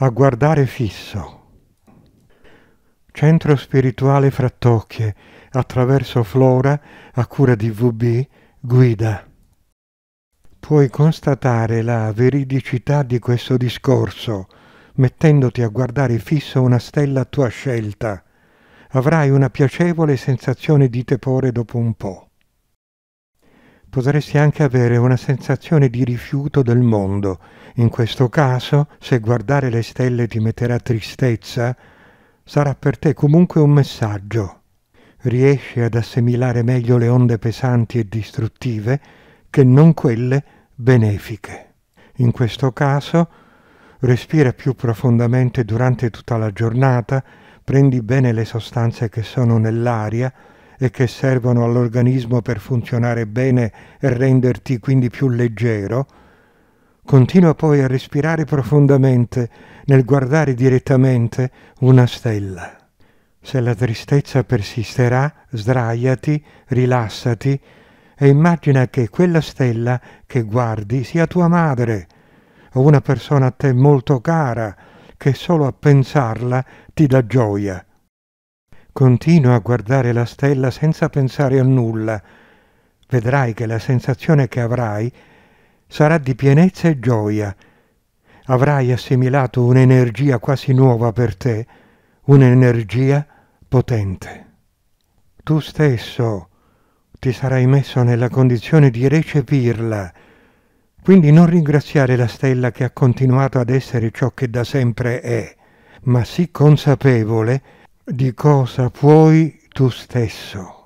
a guardare fisso. Centro spirituale Frattocchie, attraverso Flora, a cura di VB, guida. Puoi constatare la veridicità di questo discorso, mettendoti a guardare fisso una stella a tua scelta. Avrai una piacevole sensazione di tepore dopo un po' potresti anche avere una sensazione di rifiuto del mondo. In questo caso, se guardare le stelle ti metterà tristezza, sarà per te comunque un messaggio. Riesci ad assimilare meglio le onde pesanti e distruttive che non quelle benefiche. In questo caso, respira più profondamente durante tutta la giornata, prendi bene le sostanze che sono nell'aria, e che servono all'organismo per funzionare bene e renderti quindi più leggero, continua poi a respirare profondamente nel guardare direttamente una stella. Se la tristezza persisterà, sdraiati, rilassati e immagina che quella stella che guardi sia tua madre o una persona a te molto cara che solo a pensarla ti dà gioia. Continua a guardare la stella senza pensare a nulla. Vedrai che la sensazione che avrai sarà di pienezza e gioia. Avrai assimilato un'energia quasi nuova per te, un'energia potente. Tu stesso ti sarai messo nella condizione di recepirla, quindi non ringraziare la stella che ha continuato ad essere ciò che da sempre è, ma sii consapevole di cosa puoi tu stesso.